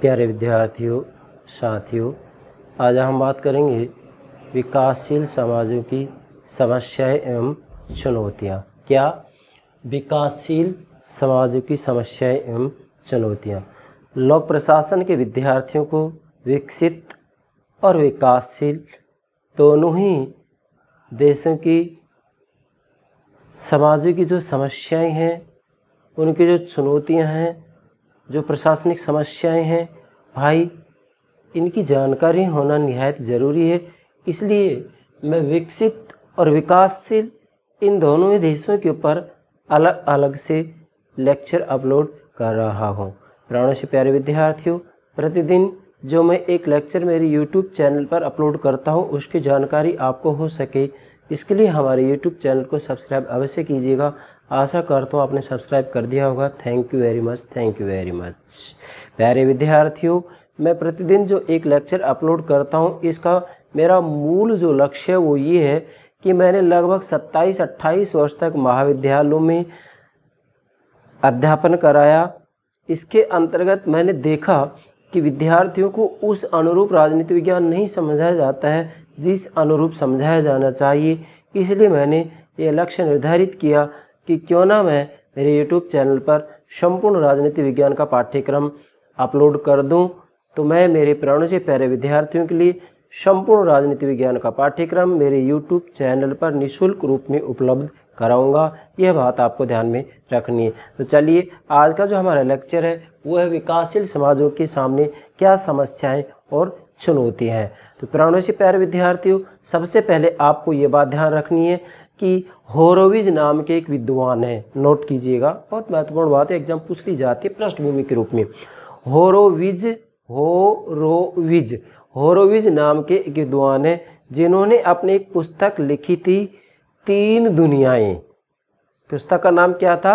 प्यारे विद्यार्थियों साथियों आज हम बात करेंगे विकासशील समाजों की समस्याएं एवं चुनौतियाँ क्या विकासशील समाजों की समस्याएं एवं चुनौतियाँ लोक प्रशासन के विद्यार्थियों को विकसित और विकासशील दोनों ही देशों की समाजों की जो समस्याएं हैं उनकी जो चुनौतियां हैं जो प्रशासनिक समस्याएं हैं भाई इनकी जानकारी होना नहायत ज़रूरी है इसलिए मैं विकसित और विकासशील इन दोनों ही देशों के ऊपर अलग अलग से लेक्चर अपलोड कर रहा हूँ प्राणों से प्यारे विद्यार्थियों प्रतिदिन जो मैं एक लेक्चर मेरे यूट्यूब चैनल पर अपलोड करता हूँ उसकी जानकारी आपको हो सके इसके लिए हमारे यूट्यूब चैनल को सब्सक्राइब अवश्य कीजिएगा आशा करता हूँ आपने सब्सक्राइब कर दिया होगा thank you very much thank you very much प्यारे विद्यार्थियों मैं प्रतिदिन जो एक लेक्चर अपलोड करता हूँ इसका मेरा मूल जो लक्ष्य है वो ये है कि मैंने लगभग सत्ताईस अट्ठाईस वर्ष तक महाविद्यालयों में अध्यापन कराया इसके अंतर्गत मैंने देखा कि विद्यार्थियों को उस अनुरूप राजनीति विज्ञान नहीं समझाया जाता है जिस अनुरूप समझाया जाना चाहिए इसलिए मैंने ये लक्ष्य निर्धारित किया कि क्यों ना मैं मेरे यूट्यूब चैनल पर संपूर्ण राजनीति विज्ञान का पाठ्यक्रम अपलोड कर दूं तो मैं मेरे प्राणों से प्यारे विद्यार्थियों के लिए संपूर्ण राजनीति विज्ञान का पाठ्यक्रम मेरे यूट्यूब चैनल पर निशुल्क रूप में उपलब्ध कराऊंगा यह बात आपको ध्यान में रखनी है तो चलिए आज का जो हमारा लेक्चर है वो है विकासशील समाजों के सामने क्या समस्याएं और चुनौती हैं तो प्राणों से प्यारे विद्यार्थियों सबसे पहले आपको ये बात ध्यान रखनी है कि होरोविज नाम के एक विद्वान हैं नोट कीजिएगा बहुत महत्वपूर्ण बात है एग्जाम पूछ ली जाती है पृष्ठभूमि के रूप में होरोविज होरोविज होरोविज नाम के एक विद्वान हैं जिन्होंने अपने एक पुस्तक लिखी थी तीन दुनियाएं पुस्तक का नाम क्या था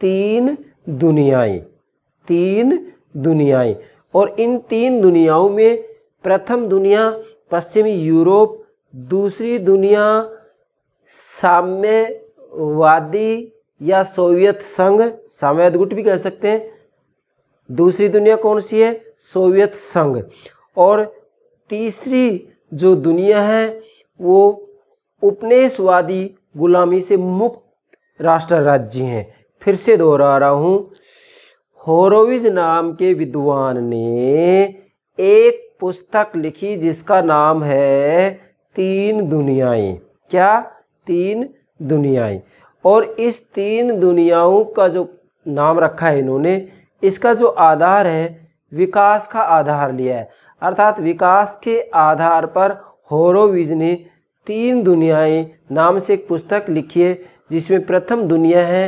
तीन दुनियाएं तीन दुनियाएं और इन तीन दुनियाओं में प्रथम दुनिया पश्चिमी यूरोप दूसरी दुनिया साम्यवादी या सोवियत संघ साम्यवाद गुट भी कह सकते हैं दूसरी दुनिया कौन सी है सोवियत संघ और तीसरी जो दुनिया है वो उपनिवेशवादी गुलामी से मुक्त राष्ट्र राज्य हैं फिर से दोहरा रहा हूँ होरोविज नाम के विद्वान ने एक पुस्तक लिखी जिसका नाम है तीन दुनियाएं क्या तीन दुनियाएं और इस तीन दुनियाओं का जो नाम रखा है इन्होंने इसका जो आधार है विकास का आधार लिया है अर्थात विकास के आधार पर होरोविज ने तीन दुनियाएं नाम से एक पुस्तक लिखी है जिसमें प्रथम दुनिया है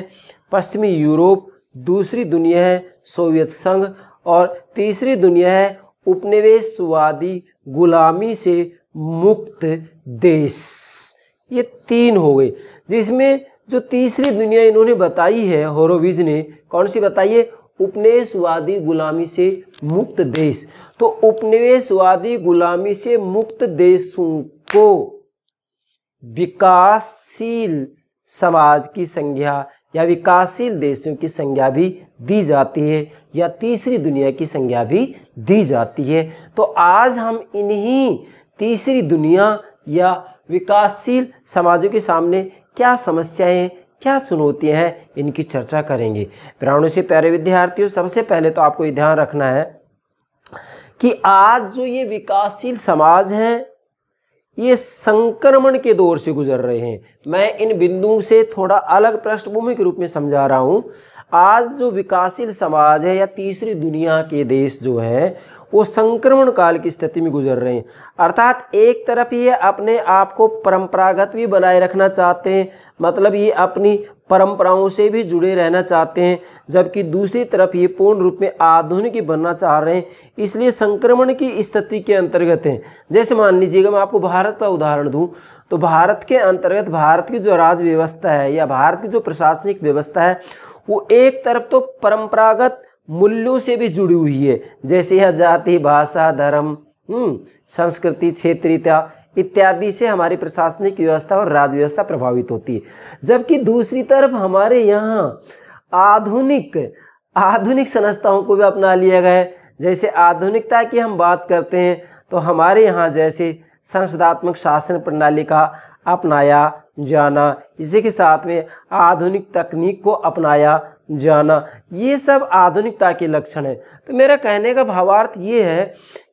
पश्चिमी यूरोप दूसरी दुनिया है सोवियत संघ और तीसरी दुनिया है उपनिवेशवादी गुलामी से मुक्त देश ये तीन हो गए जिसमें जो तीसरी दुनिया इन्होंने बताई है होरोविज ने कौन सी बताई है उपनिवेशवादी गुलामी से मुक्त देश तो उपनिवेशवादी गुलामी से मुक्त देशों को विकासशील समाज की संज्ञा या विकासशील देशों की संज्ञा भी दी जाती है या तीसरी दुनिया की संज्ञा भी दी जाती है तो आज हम इन्हीं तीसरी दुनिया या विकासशील समाजों के सामने क्या समस्याएं हैं क्या चुनौतियां हैं इनकी चर्चा करेंगे प्राणों से प्यारे विद्यार्थियों सबसे पहले तो आपको ये ध्यान रखना है कि आज जो ये विकासशील समाज हैं ये संक्रमण के दौर से गुजर रहे हैं मैं इन बिंदुओं से थोड़ा अलग पृष्ठभूमि के रूप में समझा रहा हूँ आज जो विकासशील समाज है या तीसरी दुनिया के देश जो है वो संक्रमण काल की स्थिति में गुजर रहे हैं अर्थात एक तरफ ये अपने आप को परंपरागत भी बनाए रखना चाहते हैं मतलब ये अपनी परंपराओं से भी जुड़े रहना चाहते हैं जबकि दूसरी तरफ ये पूर्ण रूप में आधुनिक बनना चाह रहे हैं इसलिए संक्रमण की स्थिति के अंतर्गत हैं जैसे मान लीजिएगा मैं आपको भारत का उदाहरण दूँ तो भारत के अंतर्गत भारत की जो राज व्यवस्था है या भारत की जो प्रशासनिक व्यवस्था है वो एक तरफ तो परंपरागत मूल्यों से भी जुड़ी हुई है जैसे यह जाति भाषा धर्म हम्म, संस्कृति क्षेत्रीयता इत्यादि से हमारी प्रशासनिक व्यवस्था और राज्य व्यवस्था प्रभावित होती है जबकि दूसरी तरफ हमारे यहाँ आधुनिक आधुनिक संस्थाओं को भी अपना लिया गया है जैसे आधुनिकता की हम बात करते हैं तो हमारे यहाँ जैसे संसदात्मक शासन प्रणाली का अपनाया जाना इसी के साथ में आधुनिक तकनीक को अपनाया जाना ये सब आधुनिकता के लक्षण है तो मेरा कहने का भावार्थ ये है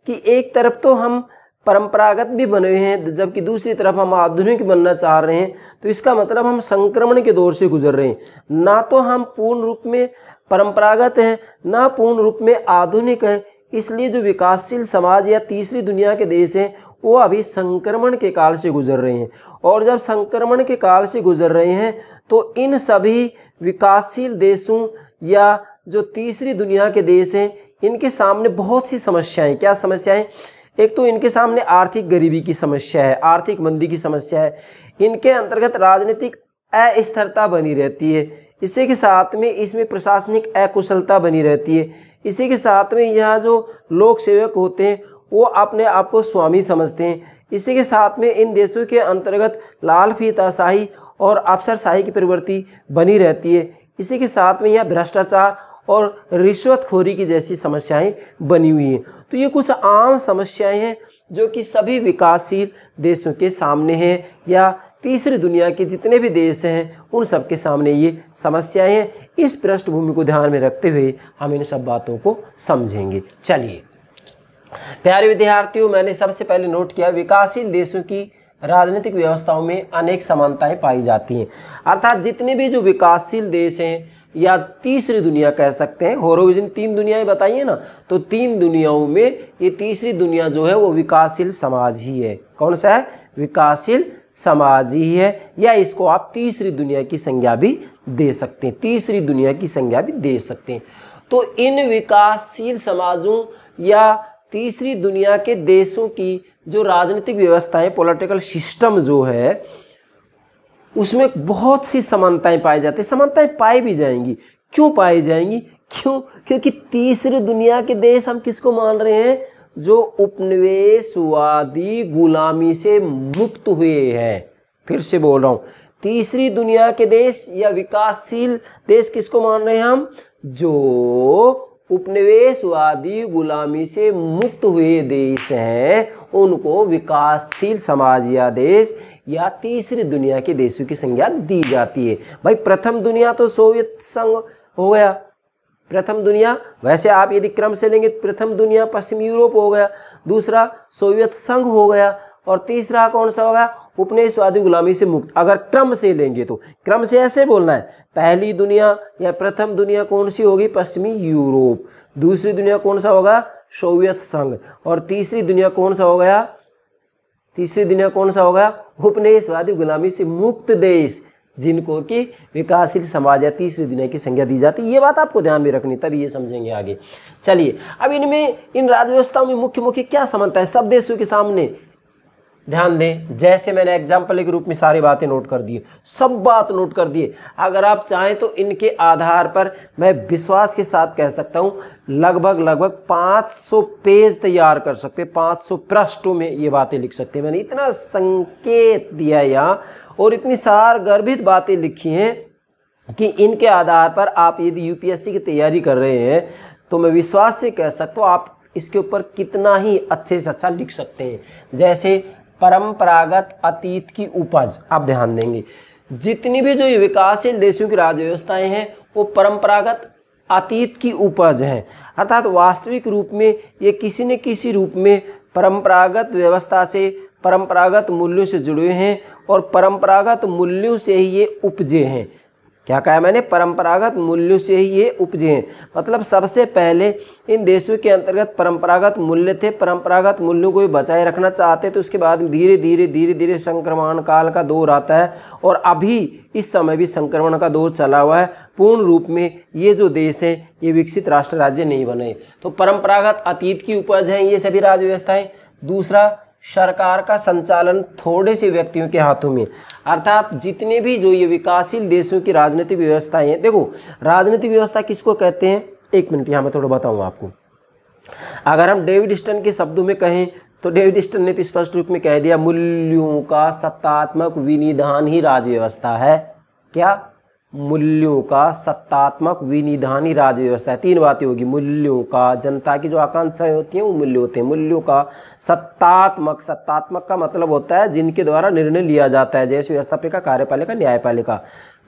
कि एक तरफ तो हम परंपरागत भी बने हुए हैं जबकि दूसरी तरफ हम आधुनिक बनना चाह रहे हैं तो इसका मतलब हम संक्रमण के दौर से गुजर रहे हैं ना तो हम पूर्ण रूप में परंपरागत हैं ना पूर्ण रूप में आधुनिक हैं इसलिए जो विकासशील समाज या तीसरी दुनिया के देश हैं वो अभी संक्रमण के काल से गुजर रहे हैं और जब संक्रमण के काल से गुजर रहे हैं तो इन सभी विकासशील देशों या जो तीसरी दुनिया के देश हैं इनके सामने बहुत सी समस्याएं क्या समस्याएं एक तो इनके सामने आर्थिक गरीबी की समस्या है आर्थिक मंदी की समस्या है इनके अंतर्गत राजनीतिक अस्थिरता बनी रहती है इसी के साथ में इसमें प्रशासनिक अकुशलता बनी रहती है इसी के साथ में यह जो लोक सेवक होते हैं वो अपने आप को स्वामी समझते हैं इसी के साथ में इन देशों के अंतर्गत लाल फीताशाही और अफसरशाही की प्रवृत्ति बनी रहती है इसी के साथ में यह भ्रष्टाचार और रिश्वतखोरी की जैसी समस्याएं बनी हुई हैं तो ये कुछ आम समस्याएं हैं जो कि सभी विकासशील देशों के सामने हैं या तीसरी दुनिया के जितने भी देश हैं उन सब के सामने ये समस्याएं हैं इस पृष्ठभूमि को ध्यान में रखते हुए हम इन सब बातों को समझेंगे चलिए प्यारे विद्यार्थियों मैंने सबसे पहले नोट किया विकासशील देशों की राजनीतिक व्यवस्थाओं में अनेक समानताएं पाई जाती हैं अर्थात जितने भी जो विकासशील देश हैं या तीसरी दुनिया कह सकते हैं होरोविजन तीन दुनियाएं बताइए ना तो तीन दुनियाओं में ये तीसरी दुनिया जो है वो विकासशील समाज ही है कौन सा है विकासशील समाज ही है या इसको आप तीसरी दुनिया की संज्ञा भी दे सकते हैं तीसरी दुनिया की संज्ञा भी दे सकते हैं तो इन विकासशील समाजों या तीसरी दुनिया के देशों की जो राजनीतिक व्यवस्थाएं पॉलिटिकल सिस्टम जो है उसमें बहुत सी समानताएं पाई जाती समानताएं पाई भी जाएंगी क्यों पाई जाएंगी क्यों क्योंकि तीसरी दुनिया के देश हम किसको मान रहे हैं जो उपनिवेशवादी गुलामी से मुक्त हुए हैं फिर से बोल रहा हूँ तीसरी दुनिया के देश या विकासशील देश किसको मान रहे हैं हम जो उपनिवेशवादी गुलामी से मुक्त हुए देश हैं उनको विकासशील समाज या देश या तीसरी दुनिया के देशों की संज्ञा दी जाती है भाई प्रथम दुनिया तो सोवियत संघ हो गया प्रथम दुनिया वैसे आप यदि क्रम से लेंगे प्रथम दुनिया पश्चिम यूरोप हो गया दूसरा सोवियत संघ हो गया और तीसरा कौन सा होगा उपनिवेशवादी गुलामी से मुक्त अगर क्रम से लेंगे तो क्रम से ऐसे बोलना है पहली दुनिया या प्रथम दुनिया कौन सी होगी पश्चिमी यूरोप दूसरी दुनिया कौन सा होगा सोवियत संघ और तीसरी दुनिया कौन सा हो गया तीसरी दुनिया कौन सा होगा उपनिवेशवादी गुलामी से मुक्त देश जिनको कि विकासशील समाज या तीसरी दुनिया की संज्ञा दी जाती है ये बात आपको ध्यान में रखनी तभी ये समझेंगे आगे चलिए अब इनमें इन, इन राज्य व्यवस्थाओं में मुख्य मुख्य क्या समानता है सब देशों के सामने ध्यान दें जैसे मैंने एग्जाम्पल के रूप में सारी बातें नोट कर दिए सब बात नोट कर दिए अगर आप चाहें तो इनके आधार पर मैं विश्वास के साथ कह सकता हूँ लगभग लगभग 500 पेज तैयार कर सकते 500 सौ पृष्ठों में ये बातें लिख सकते हैं मैंने इतना संकेत दिया यहाँ और इतनी सार गर्भित बातें लिखी हैं कि इनके आधार पर आप यदि यू की तैयारी कर रहे हैं तो मैं विश्वास से कह सकता हूँ आप इसके ऊपर कितना ही अच्छे से अच्छा लिख सकते हैं जैसे परंपरागत अतीत की उपज आप ध्यान देंगे जितनी भी जो ये विकासशील देशों की राज्य व्यवस्थाएं हैं वो परंपरागत अतीत की उपज हैं अर्थात वास्तविक रूप में ये किसी न किसी रूप में परंपरागत व्यवस्था से परंपरागत मूल्यों से जुड़े हैं और परंपरागत मूल्यों से ही ये उपजे हैं क्या कहा मैंने परंपरागत मूल्यों से ही ये उपजे हैं मतलब सबसे पहले इन देशों के अंतर्गत परंपरागत मूल्य थे परंपरागत मूल्यों को भी बचाए रखना चाहते तो उसके बाद धीरे धीरे धीरे धीरे संक्रमण काल का दौर आता है और अभी इस समय भी संक्रमण का दौर चला हुआ है पूर्ण रूप में ये जो देश हैं ये विकसित राष्ट्र राज्य नहीं बने तो परंपरागत अतीत की उपज हैं ये सभी राज्य व्यवस्थाएँ दूसरा सरकार का संचालन थोड़े से व्यक्तियों के हाथों में अर्थात जितने भी जो ये विकासशील देशों की राजनीतिक व्यवस्थाएं हैं देखो राजनीतिक व्यवस्था किसको कहते हैं एक मिनट यहाँ मैं थोड़ा बताऊँ आपको अगर हम डेविड स्टन के शब्दों में कहें तो डेविड स्टन ने तो स्पष्ट रूप में कह दिया मूल्यों का सत्तात्मक विनिधान ही राजव्यवस्था है क्या मूल्यों का सत्तात्मक विनिधानी राज्य व्यवस्था है तीन बातें होगी मूल्यों का जनता की जो आकांक्षाएं होती हैं वो मूल्य होते हैं मूल्यों का सत्तात्मक सत्तात्मक का मतलब होता है जिनके द्वारा निर्णय लिया जाता है जैसे व्यवस्थापिका कार्यपालिका न्यायपालिका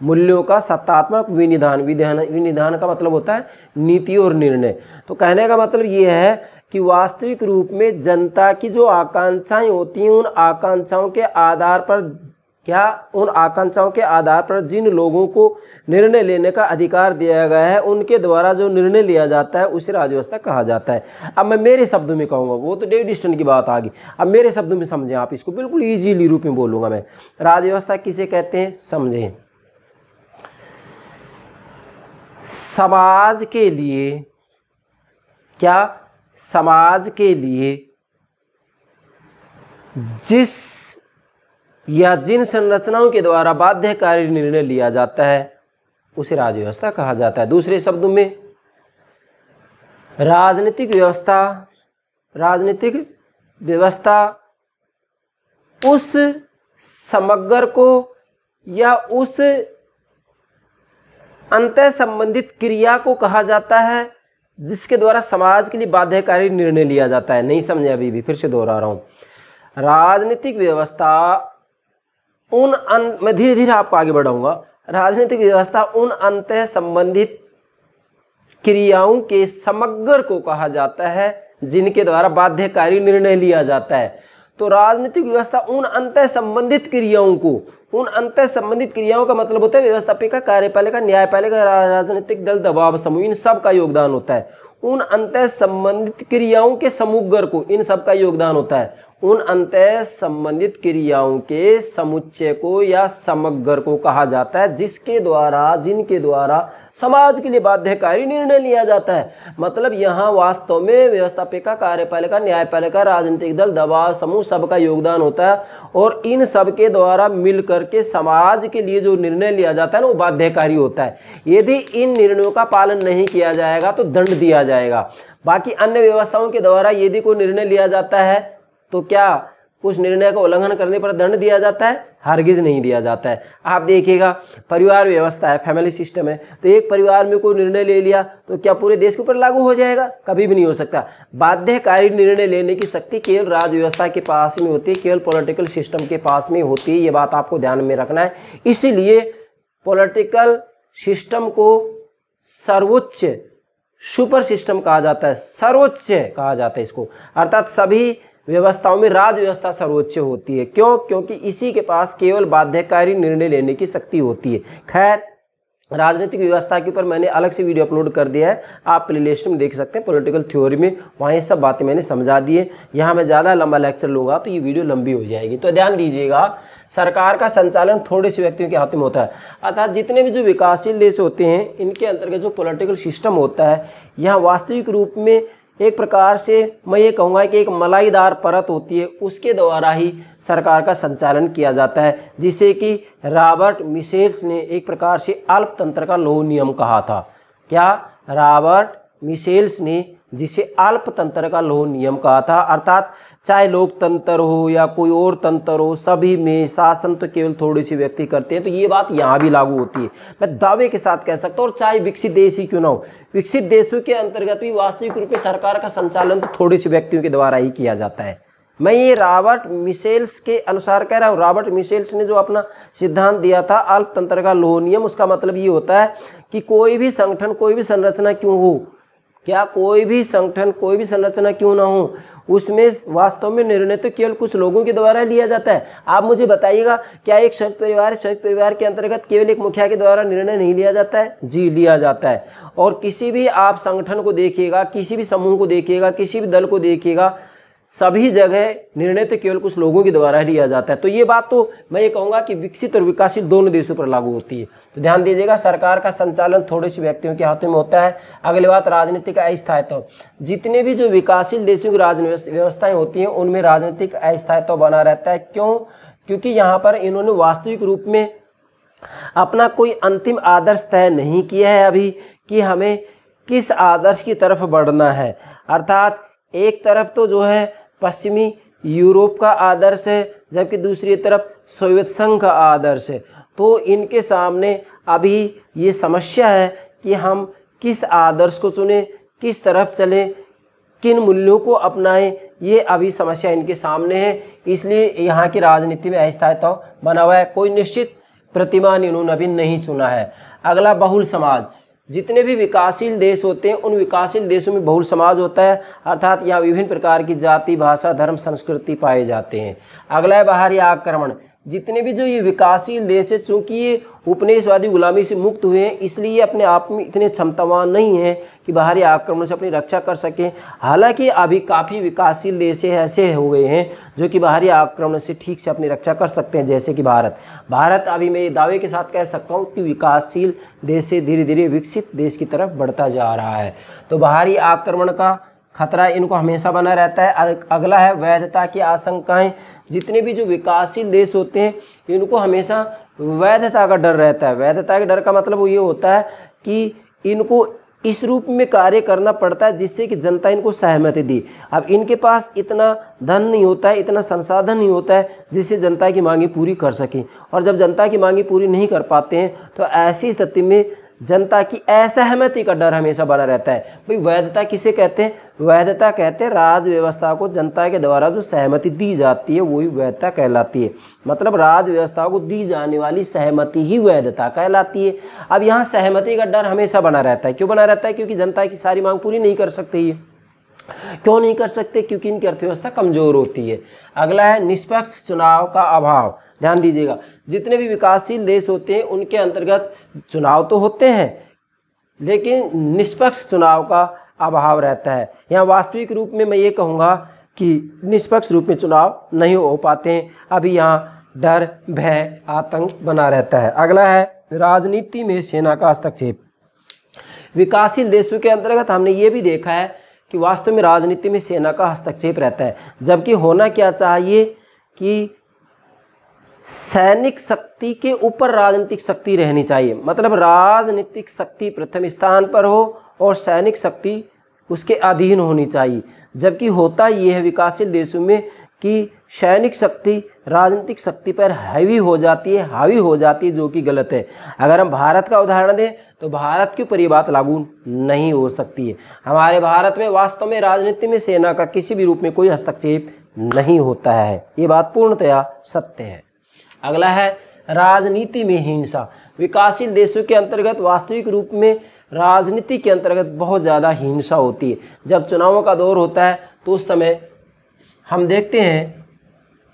मूल्यों का सत्तात्मक विनिधान विधान विनिधान का मतलब होता है नीति और निर्णय तो कहने का मतलब ये है कि वास्तविक रूप में जनता की जो आकांक्षाएं होती हैं उन आकांक्षाओं के आधार पर क्या उन आकांक्षाओं के आधार पर जिन लोगों को निर्णय लेने का अधिकार दिया गया है उनके द्वारा जो निर्णय लिया जाता है उसे राजव्यवस्था कहा जाता है अब मैं मेरे शब्दों में कहूँगा वो तो डेविड स्टन की बात आ गई अब मेरे शब्दों में समझें आप इसको बिल्कुल ईजीली रूप में बोलूँगा मैं राजव्यवस्था किसे कहते हैं समझें समाज के लिए क्या समाज के लिए जिस या जिन संरचनाओं के द्वारा बाध्यकारी निर्णय लिया जाता है उसे राजव्यवस्था कहा जाता है दूसरे शब्दों में राजनीतिक व्यवस्था राजनीतिक व्यवस्था उस समग्र को या उस अंत संबंधित क्रिया को कहा जाता है जिसके द्वारा समाज के लिए बाध्यकारी निर्णय लिया जाता है नहीं समझे अभी भी फिर से दोहरा रहा हूँ राजनीतिक व्यवस्था उन अन मैं धीरे धीरे आपको आगे बढ़ाऊंगा राजनीतिक व्यवस्था उन अंत संबंधित क्रियाओं के समग्र को कहा जाता है जिनके द्वारा बाध्यकारी निर्णय लिया जाता है तो राजनीतिक व्यवस्था उन अंत संबंधित क्रियाओं को उन अंत संबंधित क्रियाओं का मतलब होता है व्यवस्थापिका कार्यपालिका न्यायपालिका राजनीतिक दल दबाव समूह इन सब का योगदान होता है उन अंत संबंधित क्रियाओं के समुग्र को इन सब का योगदान होता है उन अंत संबंधित क्रियाओं के समुच्चय को या समग्र को कहा जाता है जिसके द्वारा जिनके द्वारा समाज के लिए बाध्यकारी निर्णय लिया जाता है मतलब यहाँ वास्तव में व्यवस्थापिका कार्यपालिका न्यायपालिका राजनीतिक दल दबाव समूह सबका योगदान होता है और इन सब के द्वारा मिल करके समाज के लिए जो निर्णय लिया जाता है ना वो बाध्यकारी होता है यदि इन निर्णयों का पालन नहीं किया जाएगा तो दंड दिया जाएगा बाकी अन्य व्यवस्थाओं के द्वारा यदि कोई निर्णय लिया जाता है तो क्या उस निर्णय का उल्लंघन करने पर दंड दिया जाता है हरगिज नहीं दिया जाता है आप देखिएगा परिवार व्यवस्था है फैमिली सिस्टम है तो एक परिवार में कोई निर्णय ले लिया तो क्या पूरे देश के ऊपर लागू हो जाएगा कभी भी नहीं हो सकता बाध्यकारी निर्णय लेने की शक्ति केवल राज्य व्यवस्था के पास में होती है केवल पॉलिटिकल सिस्टम के पास में होती है ये बात आपको ध्यान में रखना है इसीलिए पोलिटिकल सिस्टम को सर्वोच्च सुपर सिस्टम कहा जाता है सर्वोच्च कहा जाता है इसको अर्थात सभी व्यवस्थाओं में राज व्यवस्था सर्वोच्च होती है क्यों क्योंकि इसी के पास केवल बाध्यकारी निर्णय लेने की शक्ति होती है खैर राजनीतिक व्यवस्था के ऊपर मैंने अलग से वीडियो अपलोड कर दिया है आप लिस्ट में देख सकते हैं पॉलिटिकल थ्योरी में वहाँ ये सब बातें मैंने समझा दी है यहाँ मैं ज़्यादा लंबा लेक्चर लूँगा तो ये वीडियो लंबी हो जाएगी तो ध्यान दीजिएगा सरकार का संचालन थोड़े से व्यक्तियों के हाथ में होता है अर्थात जितने भी जो विकासशील देश होते हैं इनके अंतर्गत जो पोलिटिकल सिस्टम होता है यह वास्तविक रूप में एक प्रकार से मैं ये कहूँगा कि एक मलाईदार परत होती है उसके द्वारा ही सरकार का संचालन किया जाता है जिसे कि रॉबर्ट मिसेल्स ने एक प्रकार से अल्पतंत्र का लोह नियम कहा था क्या रॉबर्ट मिसेल्स ने जिसे अल्पतंत्र का लोह नियम कहा था अर्थात चाहे लोकतंत्र हो या कोई और तंत्र हो सभी में शासन तो केवल थोड़ी सी व्यक्ति करते हैं तो ये बात यहाँ भी लागू होती है मैं दावे के साथ कह सकता हूँ और चाहे विकसित देश ही क्यों ना हो विकसित देशों के अंतर्गत भी वास्तविक रूप में सरकार का संचालन तो थोड़े से व्यक्तियों के द्वारा ही किया जाता है मैं ये रॉबर्ट मिसेल्स के अनुसार कह रहा हूँ रॉबर्ट मिसेल्स ने जो अपना सिद्धांत दिया था अल्पतंत्र का लोह नियम उसका मतलब ये होता है कि कोई भी संगठन कोई भी संरचना क्यों हो क्या कोई भी संगठन कोई भी संरचना क्यों ना हो उसमें वास्तव में निर्णय तो केवल कुछ लोगों के द्वारा लिया जाता है आप मुझे बताइएगा क्या एक संयुक्त परिवार संयुक्त परिवार के अंतर्गत केवल एक मुखिया के द्वारा निर्णय नहीं लिया जाता है जी लिया जाता है और किसी भी आप संगठन को देखिएगा किसी भी समूह को देखिएगा किसी भी दल को देखिएगा सभी जगह निर्णय तो केवल कुछ लोगों के द्वारा लिया जाता है तो ये बात तो मैं ये कहूँगा कि विकसित और विकासशील दोनों देशों पर लागू होती है तो ध्यान दीजिएगा सरकार का संचालन थोड़े से व्यक्तियों के हाथों में होता है अगली बात राजनीतिक अस्थायित्व जितने भी जो विकासशील देशों की राजनी व्यवस्थाएँ होती हैं उनमें राजनीतिक अस्थायित्व बना रहता है क्यों क्योंकि यहाँ पर इन्होंने वास्तविक रूप में अपना कोई अंतिम आदर्श तय नहीं किया है अभी कि हमें किस आदर्श की तरफ बढ़ना है अर्थात एक तरफ तो जो है पश्चिमी यूरोप का आदर्श है जबकि दूसरी तरफ सोवियत संघ का आदर्श है तो इनके सामने अभी ये समस्या है कि हम किस आदर्श को चुने किस तरफ चलें किन मूल्यों को अपनाएं ये अभी समस्या इनके सामने है इसलिए यहाँ की राजनीति में अस्थायित्व बना हुआ है कोई निश्चित प्रतिमान इन्होंने अभी नहीं चुना है अगला बहुल समाज जितने भी विकासशील देश होते हैं उन विकासशील देशों में बहुल समाज होता है अर्थात यहाँ विभिन्न प्रकार की जाति भाषा धर्म संस्कृति पाए जाते हैं अगला है बाहरी आक्रमण जितने भी जो ये विकासशील देश है चूँकि ये उपनिवेशवादी गुलामी से मुक्त हुए हैं इसलिए अपने आप में इतने क्षमतावान नहीं हैं कि बाहरी आक्रमण से अपनी रक्षा कर सकें हालांकि अभी काफ़ी विकासशील देश ऐसे हो गए हैं जो कि बाहरी आक्रमण से ठीक से अपनी रक्षा कर सकते हैं जैसे कि भारत भारत अभी मैं दावे के साथ कह सकता हूँ कि विकासशील देश से धीरे धीरे विकसित देश की तरफ बढ़ता जा रहा है तो बाहरी आक्रमण का खतरा इनको हमेशा बना रहता है अगला है वैधता की आशंकाएं जितने भी जो विकासशील देश होते हैं इनको हमेशा वैधता का डर रहता है वैधता के डर का मतलब वो ये होता है कि इनको इस रूप में कार्य करना पड़ता है जिससे कि जनता इनको सहमति दी अब इनके पास इतना धन नहीं होता है इतना संसाधन नहीं होता है जिससे जनता की मांगें पूरी कर सकें और जब जनता की मांगें पूरी नहीं कर पाते हैं तो ऐसी स्थिति में जनता की असहमति का डर हमेशा बना रहता है भाई वैधता किसे कहते हैं वैधता कहते हैं राज्य व्यवस्था को जनता के द्वारा जो सहमति दी जाती है वही वैधता कहलाती है मतलब राज्य व्यवस्था को दी जाने वाली सहमति ही वैधता कहलाती है अब यहाँ सहमति का डर हमेशा बना रहता है क्यों बना रहता है क्योंकि जनता की सारी मांग पूरी नहीं कर सकती है क्यों नहीं कर सकते क्योंकि इनकी अर्थव्यवस्था कमज़ोर होती है अगला है निष्पक्ष चुनाव का अभाव ध्यान दीजिएगा जितने भी विकासशील देश होते हैं उनके अंतर्गत चुनाव तो होते हैं लेकिन निष्पक्ष चुनाव का अभाव रहता है यहाँ वास्तविक रूप में मैं ये कहूँगा कि निष्पक्ष रूप में चुनाव नहीं हो पाते हैं अभी यहाँ डर भय आतंक बना रहता है अगला है राजनीति में सेना का हस्तक्षेप विकासशील देशों के अंतर्गत हमने ये भी देखा है कि वास्तव में राजनीति में सेना का हस्तक्षेप रहता है जबकि होना क्या चाहिए कि सैनिक शक्ति के ऊपर राजनीतिक शक्ति रहनी चाहिए मतलब राजनीतिक शक्ति प्रथम स्थान पर हो और सैनिक शक्ति उसके अधीन होनी चाहिए जबकि होता ये है विकासशील देशों में कि सैनिक शक्ति राजनीतिक शक्ति पर हैवी हो जाती है हावी हो जाती है जो कि गलत है अगर हम भारत का उदाहरण दें तो भारत के ऊपर ये बात लागू नहीं हो सकती है हमारे भारत में वास्तव में राजनीति में सेना का किसी भी रूप में कोई हस्तक्षेप नहीं होता है ये बात पूर्णतया सत्य है अगला है राजनीति में हिंसा विकासशील देशों के अंतर्गत वास्तविक रूप में राजनीति के अंतर्गत बहुत ज़्यादा हिंसा होती है जब चुनावों का दौर होता है तो उस समय हम देखते हैं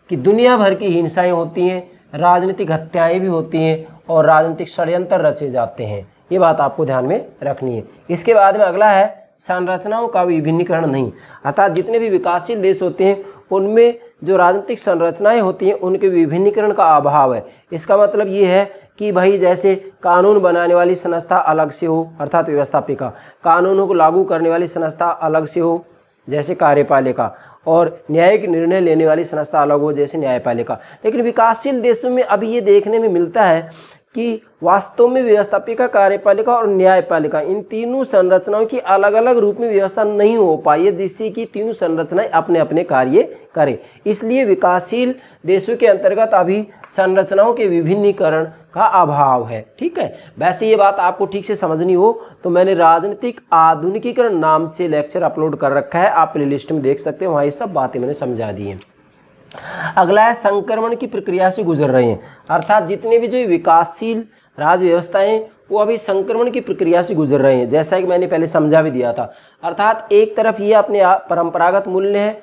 कि दुनिया भर की हिंसाएं होती हैं राजनीतिक हत्याएं भी होती हैं और राजनीतिक षड्यंत्र रचे जाते हैं ये बात आपको ध्यान में रखनी है इसके बाद में अगला है संरचनाओं का विभिन्नीकरण नहीं अर्थात जितने भी विकासशील देश होते हैं उनमें जो राजनीतिक संरचनाएं होती हैं उनके विभिन्नीकरण का अभाव है इसका मतलब ये है कि भाई जैसे कानून बनाने वाली संस्था अलग से हो अर्थात व्यवस्थापिका कानूनों को लागू करने वाली संस्था अलग से हो जैसे कार्यपालिका और न्यायिक निर्णय लेने वाली संस्था अलग हो जैसे न्यायपालिका लेकिन विकासशील देशों में अभी ये देखने में मिलता है कि वास्तव में व्यवस्थापिका कार्यपालिका और न्यायपालिका इन तीनों संरचनाओं की अलग अलग रूप में व्यवस्था नहीं हो पाई है जिससे कि तीनों संरचनाएं अपने अपने कार्य करें इसलिए विकासशील देशों के अंतर्गत अभी संरचनाओं के विभिन्नीकरण का अभाव है ठीक है वैसे ये बात आपको ठीक से समझनी हो तो मैंने राजनीतिक आधुनिकीकरण नाम से लेक्चर अपलोड कर रखा है आप प्ले लिस्ट में देख सकते हैं वहाँ ये सब बातें मैंने समझा दी हैं अगला है संक्रमण की प्रक्रिया से गुजर रहे हैं अर्थात जितने भी जो विकासशील राज्य व्यवस्थाएं वो अभी संक्रमण की प्रक्रिया से गुजर रहे हैं जैसा कि मैंने पहले समझा भी दिया था अर्थात एक तरफ ये अपने परंपरागत मूल्य है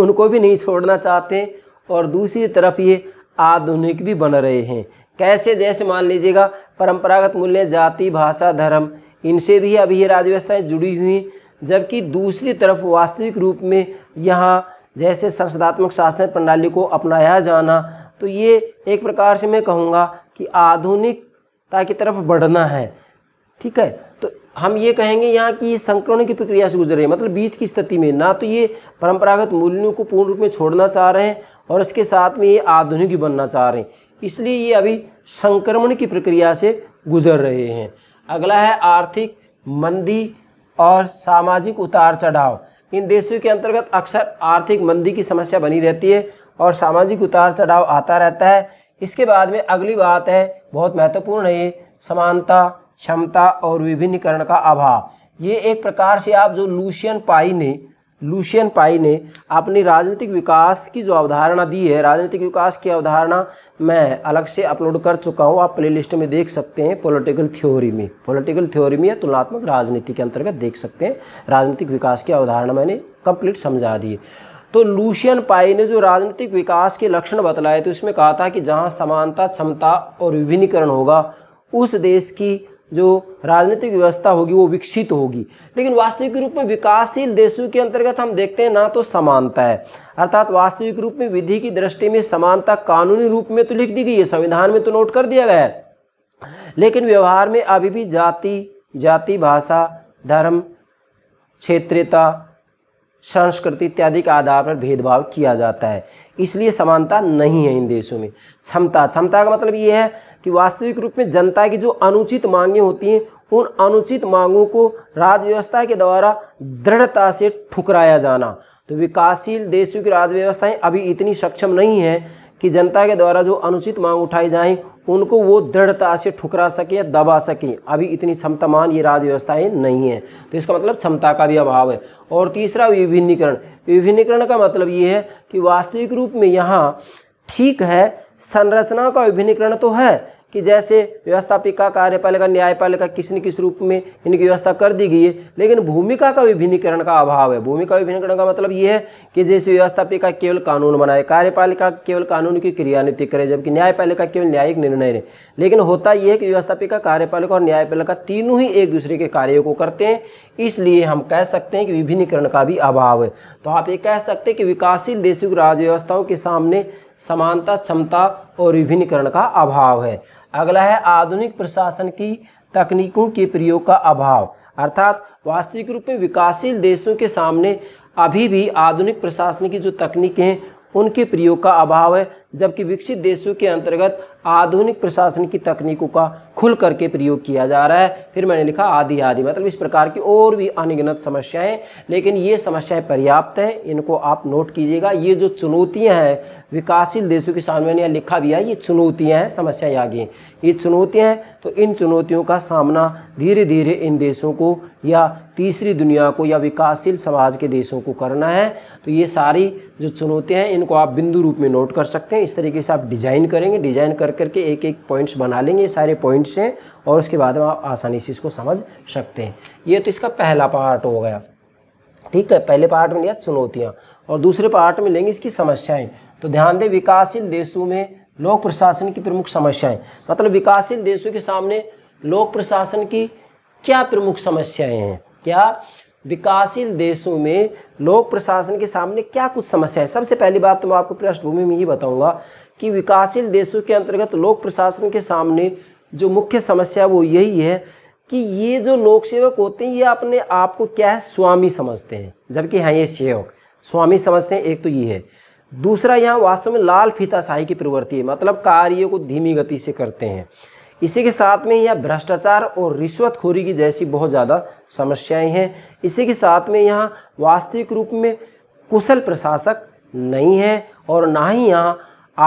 उनको भी नहीं छोड़ना चाहते और दूसरी तरफ ये आधुनिक भी बन रहे हैं कैसे जैसे मान लीजिएगा परंपरागत मूल्य जाति भाषा धर्म इनसे भी अभी ये राज्य व्यवस्थाएँ जुड़ी हुई जबकि दूसरी तरफ वास्तविक रूप में यहाँ जैसे संसदात्मक शासन प्रणाली को अपनाया जाना तो ये एक प्रकार से मैं कहूँगा कि आधुनिकता की तरफ बढ़ना है ठीक है तो हम ये कहेंगे यहाँ कि संक्रमण की प्रक्रिया से गुजर रहे हैं मतलब बीच की स्थिति में ना तो ये परंपरागत मूल्यों को पूर्ण रूप में छोड़ना चाह रहे हैं और इसके साथ में ये आधुनिक भी बनना चाह रहे हैं इसलिए ये अभी संक्रमण की प्रक्रिया से गुजर रहे हैं अगला है आर्थिक मंदी और सामाजिक उतार चढ़ाव इन देशों के अंतर्गत अक्सर आर्थिक मंदी की समस्या बनी रहती है और सामाजिक उतार चढ़ाव आता रहता है इसके बाद में अगली बात है बहुत महत्वपूर्ण है समानता क्षमता और विभिन्नीकरण का अभाव ये एक प्रकार से आप जो लूशियन पाई ने लूशियन पाई ने अपनी राजनीतिक विकास की जो अवधारणा दी है राजनीतिक विकास की अवधारणा मैं अलग से अपलोड कर चुका हूँ आप प्लेलिस्ट में देख सकते हैं पॉलिटिकल थ्योरी में पॉलिटिकल थ्योरी में या तुलनात्मक राजनीति के अंतर्गत देख सकते हैं राजनीतिक विकास की अवधारणा मैंने कंप्लीट समझा दी तो लूशियन पाई ने जो राजनीतिक विकास के लक्षण बतलाए तो उसमें कहा था कि जहाँ समानता क्षमता और विभिन्नीकरण होगा उस देश की जो राजनीतिक व्यवस्था होगी वो विकसित होगी लेकिन वास्तविक रूप में विकासशील देशों के अंतर्गत हम देखते हैं ना तो समानता है अर्थात वास्तविक रूप में विधि की दृष्टि में समानता कानूनी रूप में तो लिख दी गई है संविधान में तो नोट कर दिया गया है लेकिन व्यवहार में अभी भी जाति जाति भाषा धर्म क्षेत्रीयता संस्कृति इत्यादि के आधार पर भेदभाव किया जाता है इसलिए समानता नहीं है इन देशों में क्षमता क्षमता का मतलब ये है कि वास्तविक रूप में जनता की जो अनुचित मांगें होती हैं उन अनुचित मांगों को राज्य व्यवस्था के द्वारा दृढ़ता से ठुकराया जाना तो विकासशील देशों की राज्य व्यवस्थाएँ अभी इतनी सक्षम नहीं है कि जनता के द्वारा जो अनुचित मांग उठाई जाएँ उनको वो दृढ़ता से ठुकरा सकें या दबा सकें अभी इतनी क्षमतामान ये राज्य नहीं हैं तो इसका मतलब क्षमता का भी अभाव है और तीसरा विभिन्नीकरण विभिन्नीकरण का मतलब ये है कि वास्तविक रूप में यहाँ ठीक है संरचना का विभिन्नीकरण तो है कि जैसे व्यवस्थापिका कार्यपालिका न्यायपालिका किस न किस रूप में इनकी व्यवस्था कर दी गई है लेकिन भूमिका का विभिन्नीकरण का अभाव है भूमिका विभिन्नीकरण का मतलब ये है कि जैसे व्यवस्थापिका केवल कानून बनाए कार्यपालिका केवल कानून की क्रियान्वित करे जबकि न्यायपालिका केवल न्यायिक निर्णय रहे लेकिन होता यह है कि व्यवस्थापिका कार्यपालिका और न्यायपालिका तीनों ही एक दूसरे के कार्यों को करते हैं इसलिए हम कह सकते हैं कि विभिन्नीकरण का भी अभाव है तो आप ये कह सकते हैं कि विकासशील देशों की राज्य व्यवस्थाओं के सामने समानता क्षमता और विभिन्नीकरण का अभाव है अगला है आधुनिक प्रशासन की तकनीकों के प्रयोग का अभाव अर्थात वास्तविक रूप में विकासशील देशों के सामने अभी भी आधुनिक प्रशासन की जो तकनीकें हैं उनके प्रयोग का अभाव है जबकि विकसित देशों के अंतर्गत आधुनिक प्रशासन की तकनीकों का खुल करके प्रयोग किया जा रहा है फिर मैंने लिखा आदि आदि मतलब इस प्रकार की और भी अनगिनत समस्याएं लेकिन ये समस्याएं पर्याप्त हैं इनको आप नोट कीजिएगा ये जो चुनौतियां हैं विकासशील देशों के सामने लिखा भी है ये चुनौतियाँ हैं समस्याएँ आगे ये चुनौतियाँ हैं तो इन चुनौतियों का सामना धीरे धीरे इन देशों को या तीसरी दुनिया को या विकासशील समाज के देशों को करना है तो ये सारी जो चुनौतियाँ हैं इनको आप बिंदु रूप में नोट कर सकते हैं इस तरीके से आप डिज़ाइन करेंगे डिज़ाइन कर करके एक एक पॉइंट्स बना लेंगे सारे पॉइंट्स हैं और उसके बाद आप आसानी से इसको समझ सकते हैं ये तो इसका पहला पार्ट हो गया ठीक है पहले पार्ट में लिया चुनौतियाँ और दूसरे पार्ट में लेंगे इसकी समस्याएँ तो ध्यान दें विकासशील देशों में लोक प्रशासन की प्रमुख समस्याएँ मतलब विकासशील देशों के सामने लोक प्रशासन की क्या प्रमुख समस्याएँ हैं क्या विकासशील देशों में लोक प्रशासन के सामने क्या कुछ समस्या है सबसे पहली बात तो मैं आपको पृष्ठभूमि में ये बताऊंगा कि विकासशील देशों के अंतर्गत लोक प्रशासन के सामने जो मुख्य समस्या वो यही है कि ये जो लोक सेवक होते हैं ये अपने आप को क्या है स्वामी समझते हैं जबकि हाँ ये सेवक स्वामी समझते हैं एक तो ये है दूसरा यहाँ वास्तव में लाल फीताशाही की प्रवृत्ति है मतलब कार्यों को धीमी गति से करते हैं इसी के साथ में यहाँ भ्रष्टाचार और रिश्वतखोरी की जैसी बहुत ज़्यादा समस्याएं हैं इसी के साथ में यहाँ वास्तविक रूप में कुशल प्रशासक नहीं है और ना ही यहाँ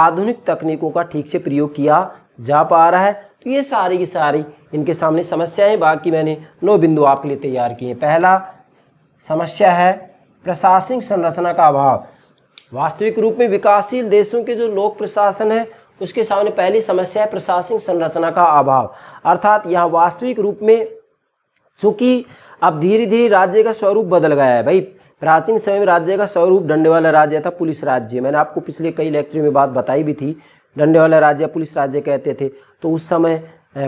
आधुनिक तकनीकों का ठीक से प्रयोग किया जा पा रहा है तो ये सारी की सारी इनके सामने समस्याएं बाकी मैंने नौ बिंदु आपके लिए तैयार किए हैं पहला समस्या है प्रशासनिक संरचना का अभाव वास्तविक रूप में विकासशील देशों के जो लोक प्रशासन है उसके सामने पहली समस्या है प्रशासनिक संरचना का अभाव अर्थात यहाँ वास्तविक रूप में चूँकि अब धीरे धीरे राज्य का स्वरूप बदल गया है भाई प्राचीन समय में राज्य का स्वरूप डंडे वाला राज्य था पुलिस राज्य मैंने आपको पिछले कई लेक्चर में बात बताई भी थी डंडे वाला राज्य पुलिस राज्य कहते थे तो उस समय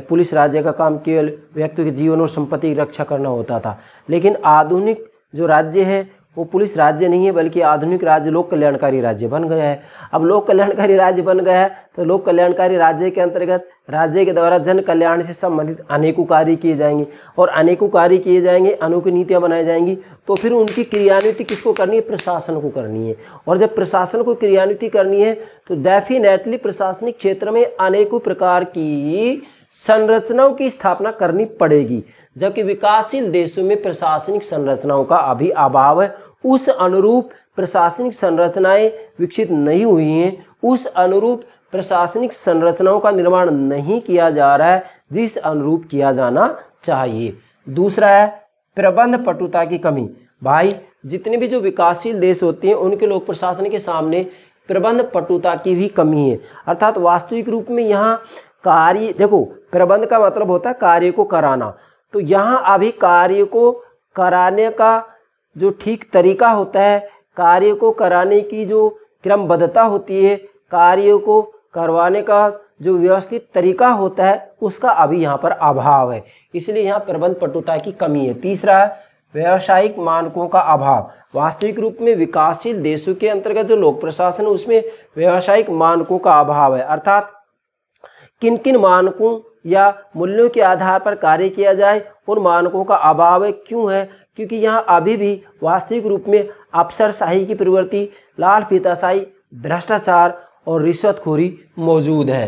पुलिस राज्य का काम केवल व्यक्ति के जीवन और संपत्ति की रक्षा करना होता था लेकिन आधुनिक जो राज्य है वो पुलिस राज्य नहीं है बल्कि आधुनिक राज्य लोक कल्याणकारी राज्य बन गया है अब लोक कल्याणकारी राज्य बन गया है तो लोक कल्याणकारी राज्य के अंतर्गत राज्य के द्वारा जन कल्याण से संबंधित अनेकों कार्य किए जाएंगे और अनेकों कार्य किए जाएंगे अनोखी नीतियाँ बनाई जाएंगी तो फिर उनकी क्रियान्विति किसको करनी है प्रशासन को करनी है और जब प्रशासन को क्रियान्विति करनी है तो डेफिनेटली प्रशासनिक क्षेत्र में अनेकों प्रकार की संरचनाओं की स्थापना करनी पड़ेगी जबकि विकासशील देशों में प्रशासनिक संरचनाओं का अभी अभाव है उस अनुरूप प्रशासनिक संरचनाएं विकसित नहीं हुई हैं उस अनुरूप प्रशासनिक संरचनाओं का निर्माण नहीं किया जा रहा है जिस अनुरूप किया जाना चाहिए दूसरा है प्रबंध पटुता की कमी भाई जितने भी जो विकासशील देश होते हैं उनके लोग प्रशासन के सामने प्रबंध पटुता की भी कमी है अर्थात वास्तविक रूप में यहाँ कार्य देखो प्रबंध का मतलब होता है कार्य को कराना तो यहाँ अभी कार्य को कराने का जो ठीक तरीका होता है कार्य को कराने की जो क्रमबद्धता होती है कार्य को करवाने का जो व्यवस्थित तरीका होता है उसका अभी यहाँ पर अभाव है इसलिए यहाँ प्रबंध पटुता की कमी है तीसरा है व्यावसायिक मानकों का अभाव वास्तविक रूप में विकासशील देशों के अंतर्गत जो लोक प्रशासन है उसमें व्यावसायिक मानकों का अभाव है अर्थात किन किन मानकों या मूल्यों के आधार पर कार्य किया जाए उन मानकों का अभाव है क्यों है क्योंकि यहाँ अभी भी वास्तविक रूप में अफसरशाही की प्रवृत्ति लाल फीताशाही भ्रष्टाचार और रिश्वतखोरी मौजूद है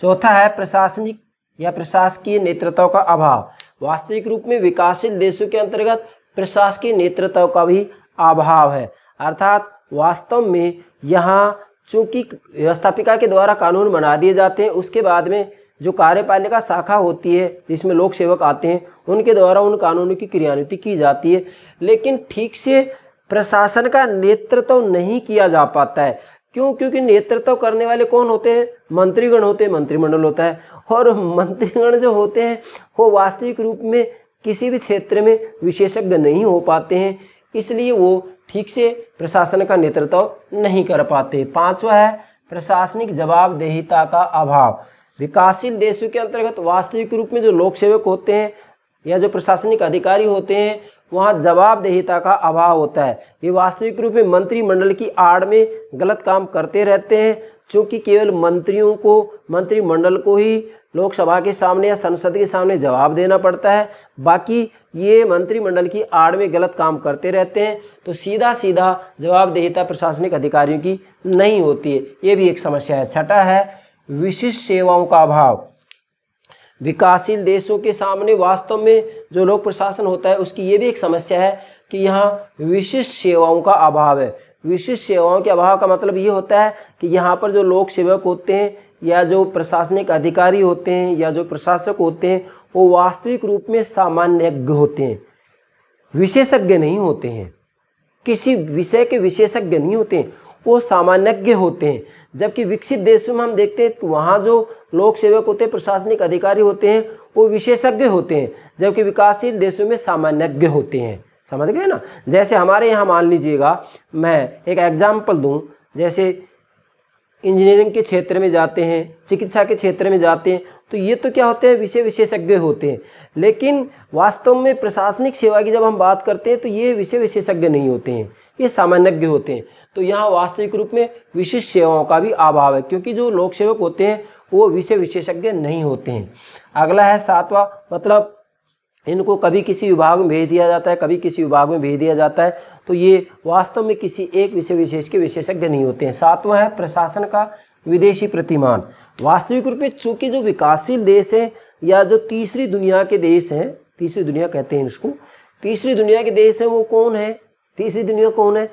चौथा है प्रशासनिक या प्रशासकीय नेतृत्व का अभाव वास्तविक रूप में विकासशील देशों के अंतर्गत प्रशासकीय नेतृत्व का भी अभाव है अर्थात वास्तव में यहाँ चूँकि व्यवस्थापिका के द्वारा कानून बना दिए जाते हैं उसके बाद में जो कार्यपालिका शाखा होती है जिसमें लोक सेवक आते हैं उनके द्वारा उन कानूनों की क्रियान्विति की जाती है लेकिन ठीक से प्रशासन का नेतृत्व तो नहीं किया जा पाता है क्यों क्योंकि नेतृत्व तो करने वाले कौन होते हैं मंत्रीगण होते हैं मंत्रिमंडल होता है और मंत्रीगण जो होते हैं वो वास्तविक रूप में किसी भी क्षेत्र में विशेषज्ञ नहीं हो पाते हैं इसलिए वो ठीक से प्रशासन का नेतृत्व नहीं कर पाते पांचवा है प्रशासनिक जवाबदेहिता का अभाव विकासशील देशों के अंतर्गत वास्तविक रूप में जो लोक सेवक होते हैं या जो प्रशासनिक अधिकारी होते हैं वहाँ जवाबदेहिता का अभाव होता है ये वास्तविक रूप में मंत्रिमंडल की आड़ में गलत काम करते रहते हैं चूँकि केवल मंत्रियों को मंत्रिमंडल को ही लोकसभा के सामने या संसद के सामने जवाब देना पड़ता है बाकी ये मंत्रिमंडल की आड़ में गलत काम करते रहते हैं तो सीधा सीधा जवाबदेहिता प्रशासनिक अधिकारियों की नहीं होती है ये भी एक समस्या है छठा है विशिष्ट सेवाओं का अभाव विकासशील देशों के सामने वास्तव में जो लोक प्रशासन होता है उसकी ये भी एक समस्या है कि यहाँ विशिष्ट सेवाओं का अभाव है विशिष्ट सेवाओं के अभाव का मतलब ये होता है कि यहाँ पर जो लोक सेवक होते हैं या जो प्रशासनिक अधिकारी होते हैं या जो प्रशासक होते हैं वो वास्तविक रूप में सामान्यज्ञ होते हैं विशेषज्ञ नहीं होते हैं किसी विषय के विशेषज्ञ नहीं होते हैं वो सामान्यज्ञ होते हैं जबकि विकसित देशों में हम देखते हैं कि वहाँ जो लोक सेवक होते हैं प्रशासनिक अधिकारी होते हैं वो विशेषज्ञ होते हैं जबकि विकासशील देशों में सामान्यज्ञ होते हैं समझ गए ना जैसे हमारे यहाँ मान लीजिएगा मैं एक एग्जाम्पल दूँ जैसे इंजीनियरिंग के क्षेत्र में जाते हैं चिकित्सा के क्षेत्र में जाते हैं तो ये तो क्या होते हैं विषय विशेषज्ञ होते हैं लेकिन वास्तव में प्रशासनिक सेवा की जब हम बात करते हैं तो ये विषय विशेषज्ञ नहीं होते हैं ये सामान्यज्ञ होते हैं तो यहाँ वास्तविक रूप में विशिष्ट सेवाओं का भी अभाव है क्योंकि जो लोक सेवक होते हैं वो विषय विशेषज्ञ नहीं होते हैं अगला है सातवां मतलब इनको कभी किसी विभाग में भेज दिया जाता है कभी किसी विभाग में भेज दिया जाता है तो ये वास्तव में किसी एक विषय विशेष के विशेषज्ञ नहीं होते हैं सातवां है प्रशासन का विदेशी प्रतिमान वास्तविक रूप में चूंकि जो विकासशील देश है या जो तीसरी दुनिया के देश हैं तीसरी दुनिया कहते हैं इसको तीसरी दुनिया के देश हैं वो कौन है तीसरी दुनिया कौन है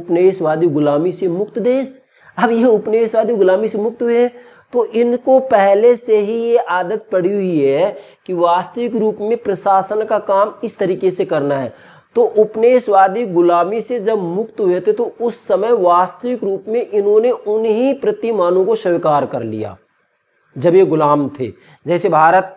उपनिवेशवादी गुलामी से मुक्त देश अब ये उपनिवेशवादी गुलामी से मुक्त हुए हैं तो इनको पहले से ही ये आदत पड़ी हुई है कि वास्तविक रूप में प्रशासन का काम इस तरीके से करना है तो उपनिवेशवादी गुलामी से जब मुक्त हुए थे तो उस समय वास्तविक रूप में इन्होंने उन्हीं प्रतिमानों को स्वीकार कर लिया जब ये गुलाम थे जैसे भारत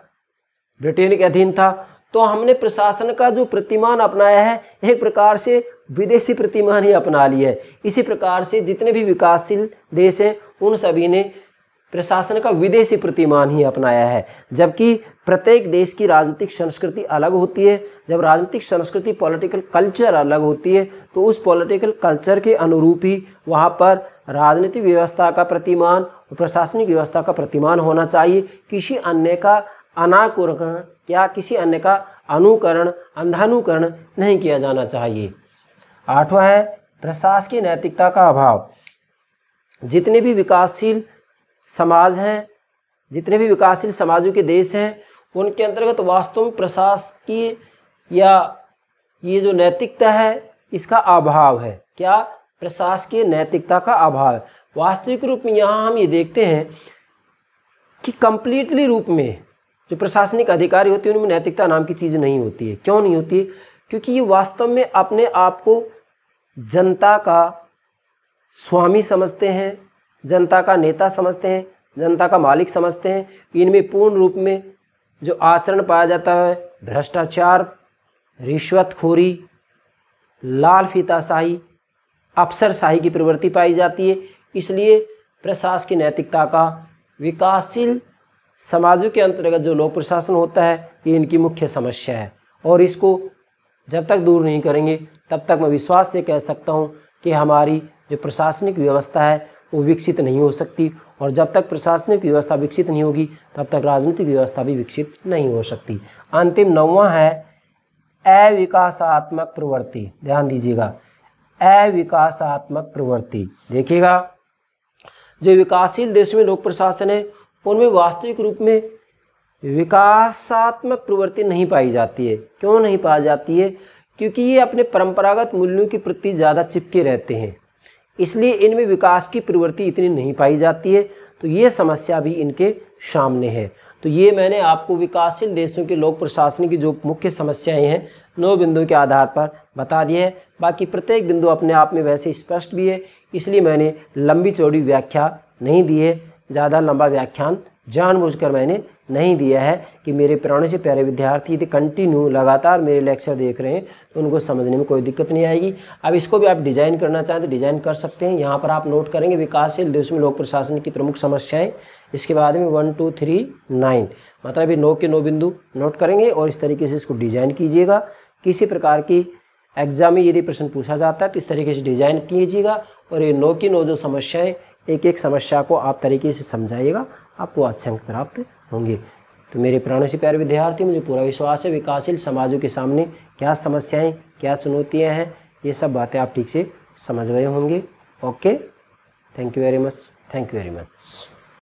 ब्रिटेन के अधीन था तो हमने प्रशासन का जो प्रतिमान अपनाया है एक प्रकार से विदेशी प्रतिमान ही अपना लिया है इसी प्रकार से जितने भी विकासशील देश हैं उन सभी ने प्रशासन का विदेशी प्रतिमान ही अपनाया है जबकि प्रत्येक देश की राजनीतिक संस्कृति अलग होती है जब राजनीतिक संस्कृति पॉलिटिकल कल्चर अलग होती है तो उस पॉलिटिकल कल्चर के अनुरूप ही वहाँ पर राजनीतिक व्यवस्था का प्रतिमान और प्रशासनिक व्यवस्था का प्रतिमान होना चाहिए किसी अन्य का अनाकुरण या किसी अन्य का अनुकरण अंधानुकरण नहीं किया जाना चाहिए आठवा है प्रशासकीय नैतिकता का अभाव जितने भी विकासशील समाज हैं जितने भी विकासशील समाजों के देश हैं उनके अंतर्गत वास्तव में प्रशासकीय या ये जो नैतिकता है इसका अभाव है क्या प्रशासकीय नैतिकता का अभाव है वास्तविक रूप में यहाँ हम ये देखते हैं कि कंप्लीटली रूप में जो प्रशासनिक अधिकारी होते हैं उनमें नैतिकता नाम की चीज़ नहीं होती है क्यों नहीं होती है? क्योंकि ये वास्तव में अपने आप को जनता का स्वामी समझते हैं जनता का नेता समझते हैं जनता का मालिक समझते हैं इनमें पूर्ण रूप में जो आचरण पाया जाता है भ्रष्टाचार रिश्वतखोरी लाल फीताशाही अफसरशाही की प्रवृत्ति पाई जाती है इसलिए प्रशासकीय नैतिकता का विकासशील समाजों के अंतर्गत जो लोक प्रशासन होता है ये इनकी मुख्य समस्या है और इसको जब तक दूर नहीं करेंगे तब तक मैं विश्वास से कह सकता हूँ कि हमारी जो प्रशासनिक व्यवस्था है वो विकसित नहीं हो सकती और जब तक प्रशासनिक व्यवस्था विकसित नहीं होगी तब तक राजनीतिक व्यवस्था भी विकसित नहीं हो सकती अंतिम नौवा है अविकासात्मक प्रवृत्ति ध्यान दीजिएगा अविकासात्मक प्रवृत्ति देखिएगा जो विकासशील देश में लोक प्रशासन है उनमें वास्तविक रूप में विकासात्मक प्रवृत्ति नहीं पाई जाती है क्यों नहीं पाई जाती है क्योंकि ये अपने परंपरागत मूल्यों के प्रति ज़्यादा चिपके रहते हैं इसलिए इनमें विकास की प्रवृत्ति इतनी नहीं पाई जाती है तो ये समस्या भी इनके सामने है तो ये मैंने आपको विकासशील देशों के लोक प्रशासन की जो मुख्य समस्याएं हैं नौ बिंदुओं के आधार पर बता दिए हैं बाकी प्रत्येक बिंदु अपने आप में वैसे स्पष्ट भी है इसलिए मैंने लंबी चौड़ी व्याख्या नहीं दी है ज़्यादा लंबा व्याख्यान जानबूझकर मैंने नहीं दिया है कि मेरे पुराने से प्यारे विद्यार्थी यदि कंटिन्यू लगातार मेरे लेक्चर देख रहे हैं तो उनको समझने में कोई दिक्कत नहीं आएगी अब इसको भी आप डिज़ाइन करना चाहें तो डिज़ाइन कर सकते हैं यहाँ पर आप नोट करेंगे विकासशील देश में लोक प्रशासन की प्रमुख समस्याएँ इसके बाद में वन टू थ्री नाइन मतलब ये नौ के नौ बिंदु नोट करेंगे और इस तरीके से इसको डिज़ाइन कीजिएगा किसी प्रकार की एग्जाम में यदि प्रश्न पूछा जाता है तो इस तरीके से डिज़ाइन कीजिएगा और ये नौ की नौ जो समस्याएं एक एक समस्या को आप तरीके से समझाइएगा आपको अच्छा अंक प्राप्त होंगे तो मेरे प्राणों से प्यारे विद्यार्थी मुझे पूरा विश्वास है विकासशील समाजों के सामने क्या समस्याएं क्या चुनौतियां हैं ये सब बातें आप ठीक से समझ गए होंगे okay thank you very much thank you very much